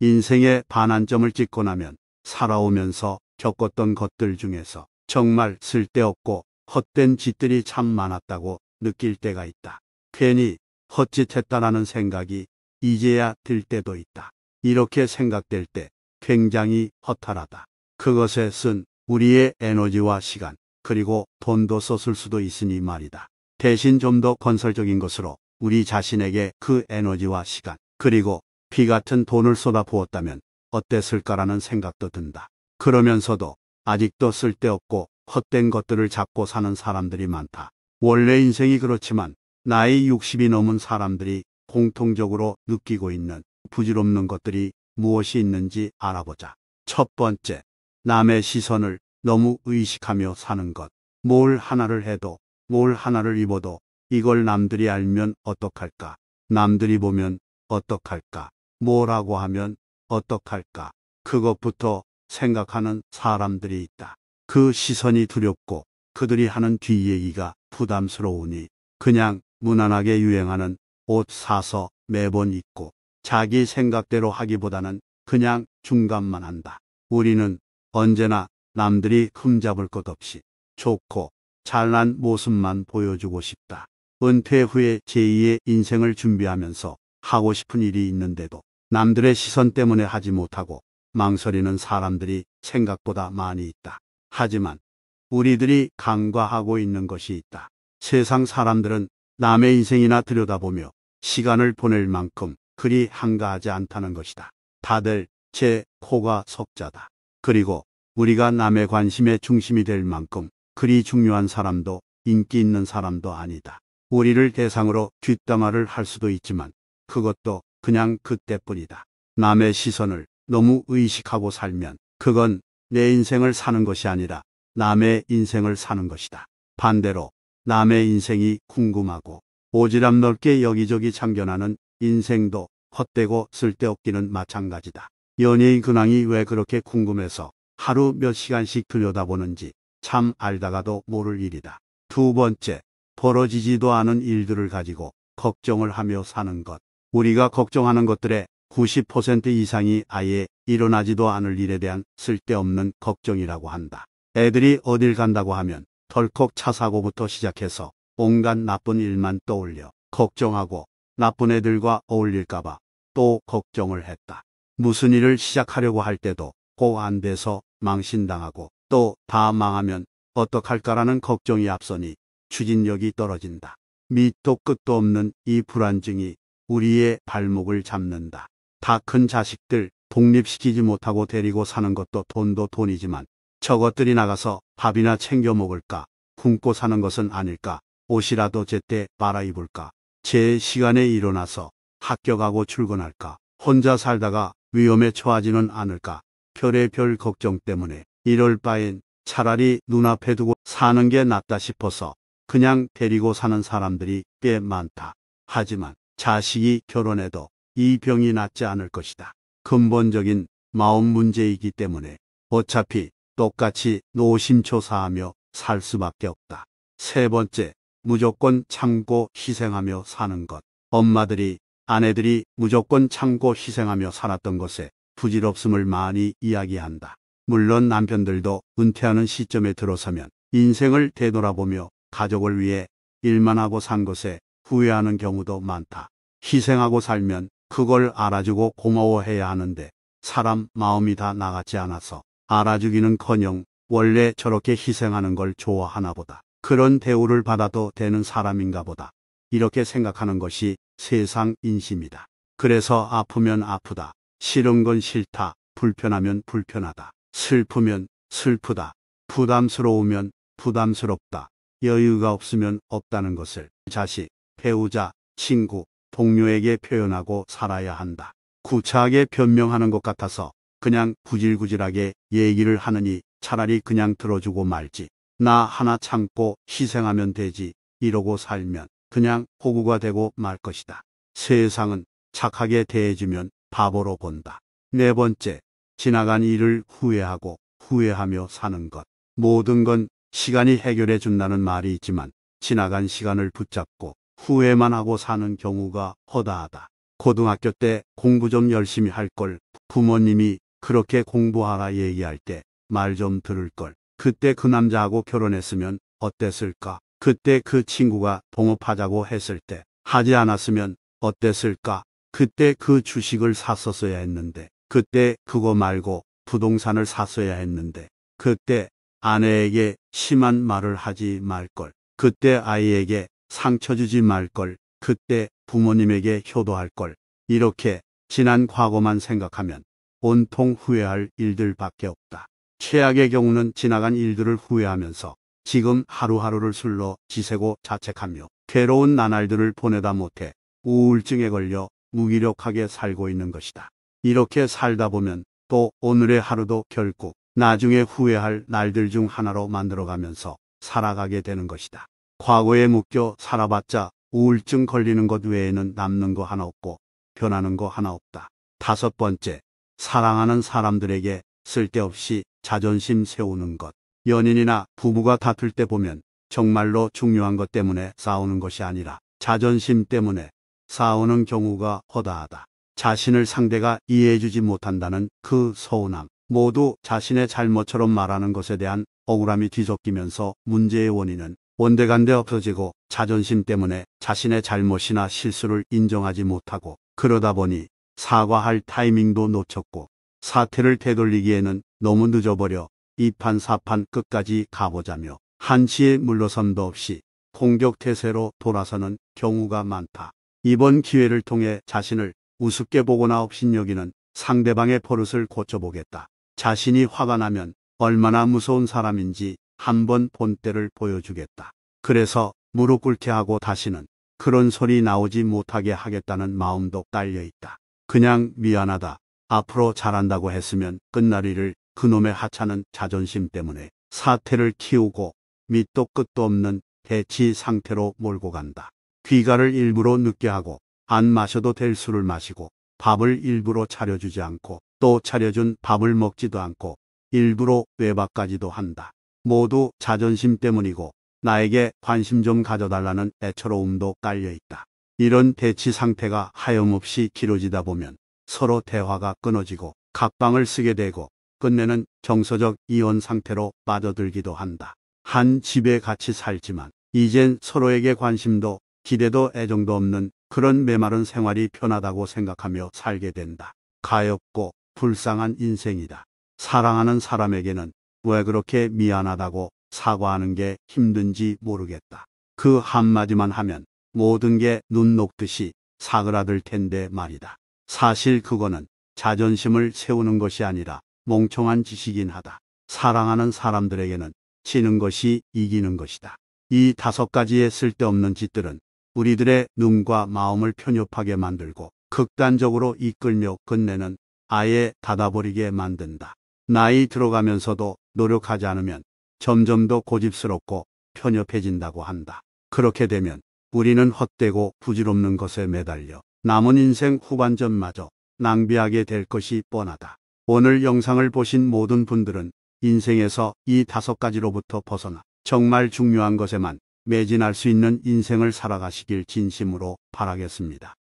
인생의 반환점을 찍고 나면 살아오면서 겪었던 것들 중에서 정말 쓸데없고 헛된 짓들이 참 많았다고 느낄 때가 있다. 괜히 헛짓했다라는 생각이 이제야 들 때도 있다. 이렇게 생각될 때 굉장히 허탈하다. 그것에 쓴 우리의 에너지와 시간 그리고 돈도 썼을 수도 있으니 말이다. 대신 좀 더 건설적인 것으로 우리 자신에게 그 에너지와 시간 그리고 비 같은 돈을 쏟아부었다면 어땠을까라는 생각도 든다. 그러면서도 아직도 쓸데없고 헛된 것들을 잡고 사는 사람들이 많다. 원래 인생이 그렇지만 나이 60이 넘은 사람들이 공통적으로 느끼고 있는 부질없는 것들이 무엇이 있는지 알아보자. 첫 번째, 남의 시선을 너무 의식하며 사는 것. 뭘 하나를 해도, 뭘 하나를 입어도 이걸 남들이 알면 어떡할까? 남들이 보면 어떡할까? 뭐라고 하면 어떡할까? 그것부터 생각하는 사람들이 있다. 그 시선이 두렵고 그들이 하는 뒷얘기가 부담스러우니 그냥 무난하게 유행하는 옷 사서 매번 입고 자기 생각대로 하기보다는 그냥 중간만 한다. 우리는 언제나 남들이 흠잡을 것 없이 좋고 잘난 모습만 보여주고 싶다. 은퇴 후에 제2의 인생을 준비하면서 하고 싶은 일이 있는데도 남들의 시선 때문에 하지 못하고 망설이는 사람들이 생각보다 많이 있다. 하지만 우리들이 간과하고 있는 것이 있다. 세상 사람들은 남의 인생이나 들여다보며 시간을 보낼 만큼 그리 한가하지 않다는 것이다. 다들 제 코가 석자다. 그리고 우리가 남의 관심의 중심이 될 만큼 그리 중요한 사람도 인기 있는 사람도 아니다. 우리를 대상으로 뒷담화를 할 수도 있지만 그것도 그냥 그때뿐이다. 남의 시선을 너무 의식하고 살면 그건 내 인생을 사는 것이 아니라 남의 인생을 사는 것이다. 반대로 남의 인생이 궁금하고 오지랖 넓게 여기저기 참견하는 인생도 헛되고 쓸데없기는 마찬가지다. 연예인 근황이 왜 그렇게 궁금해서 하루 몇 시간씩 들여다보는지 참 알다가도 모를 일이다. 두 번째, 벌어지지도 않은 일들을 가지고 걱정을 하며 사는 것. 우리가 걱정하는 것들의 90% 이상이 아예 일어나지도 않을 일에 대한 쓸데없는 걱정이라고 한다. 애들이 어딜 간다고 하면 덜컥 차 사고부터 시작해서 온갖 나쁜 일만 떠올려 걱정하고 나쁜 애들과 어울릴까봐 또 걱정을 했다. 무슨 일을 시작하려고 할 때도 꼭 안 돼서 망신당하고 또 다 망하면 어떡할까라는 걱정이 앞서니 추진력이 떨어진다. 밑도 끝도 없는 이 불안증이 우리의 발목을 잡는다. 다 큰 자식들 독립시키지 못하고 데리고 사는 것도 돈도 돈이지만 저것들이 나가서 밥이나 챙겨 먹을까, 굶고 사는 것은 아닐까, 옷이라도 제때 빨아 입을까, 제 시간에 일어나서 학교 가고 출근할까, 혼자 살다가 위험에 처하지는 않을까, 별의별 걱정 때문에 이럴 바엔 차라리 눈앞에 두고 사는 게 낫다 싶어서 그냥 데리고 사는 사람들이 꽤 많다. 하지만 자식이 결혼해도 이 병이 낫지 않을 것이다. 근본적인 마음 문제이기 때문에 어차피 똑같이 노심초사하며 살 수밖에 없다. 세 번째, 무조건 참고 희생하며 사는 것. 엄마들이, 아내들이 무조건 참고 희생하며 살았던 것에 부질없음을 많이 이야기한다. 물론 남편들도 은퇴하는 시점에 들어서면 인생을 되돌아보며 가족을 위해 일만 하고 산 것에 후회하는 경우도 많다. 희생하고 살면 그걸 알아주고 고마워해야 하는데 사람 마음이 다 나같지 않아서 알아주기는커녕 원래 저렇게 희생하는 걸 좋아하나 보다. 그런 대우를 받아도 되는 사람인가 보다. 이렇게 생각하는 것이 세상 인심이다. 그래서 아프면 아프다. 싫은 건 싫다. 불편하면 불편하다. 슬프면 슬프다. 부담스러우면 부담스럽다. 여유가 없으면 없다는 것을 자식, 배우자, 친구, 동료에게 표현하고 살아야 한다. 구차하게 변명하는 것 같아서 그냥 구질구질하게 얘기를 하느니 차라리 그냥 들어주고 말지. 나 하나 참고 희생하면 되지. 이러고 살면 그냥 호구가 되고 말 것이다. 세상은 착하게 대해주면 바보로 본다. 네 번째, 지나간 일을 후회하고 후회하며 사는 것. 모든 건 시간이 해결해 준다는 말이 있지만 지나간 시간을 붙잡고 후회만 하고 사는 경우가 허다하다. 고등학교 때 공부 좀 열심히 할걸 부모님이 그렇게 공부하라 얘기할 때 말 좀 들을 걸 그때 그 남자하고 결혼했으면 어땠을까? 그때 그 친구가 동업하자고 했을 때 하지 않았으면 어땠을까? 그때 그 주식을 샀었어야 했는데 그때 그거 말고 부동산을 샀어야 했는데 그때 아내에게 심한 말을 하지 말걸 그때 아이에게 상처 주지 말걸, 그때 부모님에게 효도할걸, 이렇게 지난 과거만 생각하면 온통 후회할 일들밖에 없다. 최악의 경우는 지나간 일들을 후회하면서 지금 하루하루를 술로 지새고 자책하며 괴로운 나날들을 보내다 못해 우울증에 걸려 무기력하게 살고 있는 것이다. 이렇게 살다 보면 또 오늘의 하루도 결국 나중에 후회할 날들 중 하나로 만들어가면서 살아가게 되는 것이다. 과거에 묶여 살아봤자 우울증 걸리는 것 외에는 남는 거 하나 없고 변하는 거 하나 없다. 다섯 번째, 사랑하는 사람들에게 쓸데없이 자존심 세우는 것. 연인이나 부부가 다툴 때 보면 정말로 중요한 것 때문에 싸우는 것이 아니라 자존심 때문에 싸우는 경우가 허다하다. 자신을 상대가 이해해주지 못한다는 그 서운함. 모두 자신의 잘못처럼 말하는 것에 대한 억울함이 뒤섞이면서 문제의 원인은 원대간대 없어지고 자존심 때문에 자신의 잘못이나 실수를 인정하지 못하고 그러다 보니 사과할 타이밍도 놓쳤고 사태를 되돌리기에는 너무 늦어버려 이판사판 끝까지 가보자며 한치의 물러섬도 없이 공격태세로 돌아서는 경우가 많다. 이번 기회를 통해 자신을 우습게 보거나 없인 여기는 상대방의 버릇을 고쳐보겠다. 자신이 화가 나면 얼마나 무서운 사람인지 한번 본때를 보여주겠다. 그래서 무릎 꿇게 하고 다시는 그런 소리 나오지 못하게 하겠다는 마음도 딸려있다. 그냥 미안하다. 앞으로 잘한다고 했으면 끝나리를 그놈의 하찮은 자존심 때문에 사태를 키우고 밑도 끝도 없는 대치 상태로 몰고 간다. 귀가를 일부러 늦게 하고 안 마셔도 될 술을 마시고 밥을 일부러 차려주지 않고 또 차려준 밥을 먹지도 않고 일부러 외박까지도 한다. 모두 자존심 때문이고 나에게 관심 좀 가져달라는 애처로움도 깔려있다. 이런 대치 상태가 하염없이 길어지다 보면 서로 대화가 끊어지고 각방을 쓰게 되고 끝내는 정서적 이혼 상태로 빠져들기도 한다. 한 집에 같이 살지만 이젠 서로에게 관심도 기대도 애정도 없는 그런 메마른 생활이 편하다고 생각하며 살게 된다. 가엽고 불쌍한 인생이다. 사랑하는 사람에게는 왜 그렇게 미안하다고 사과하는 게 힘든지 모르겠다. 그 한마디만 하면 모든 게 눈 녹듯이 사그라들 텐데 말이다. 사실 그거는 자존심을 세우는 것이 아니라 멍청한 짓이긴 하다. 사랑하는 사람들에게는 지는 것이 이기는 것이다. 이 다섯 가지의 쓸데없는 짓들은 우리들의 눈과 마음을 편협하게 만들고 극단적으로 이끌며 끝내는 아예 닫아버리게 만든다. 나이 들어가면서도 노력하지 않으면 점점 더 고집스럽고 편협해진다고 한다. 그렇게 되면 우리는 헛되고 부질없는 것에 매달려 남은 인생 후반전마저 낭비하게 될 것이 뻔하다. 오늘 영상을 보신 모든 분들은 인생에서 이 다섯 가지로부터 벗어나 정말 중요한 것에만 매진할 수 있는 인생을 살아가시길 진심으로 바라겠습니다.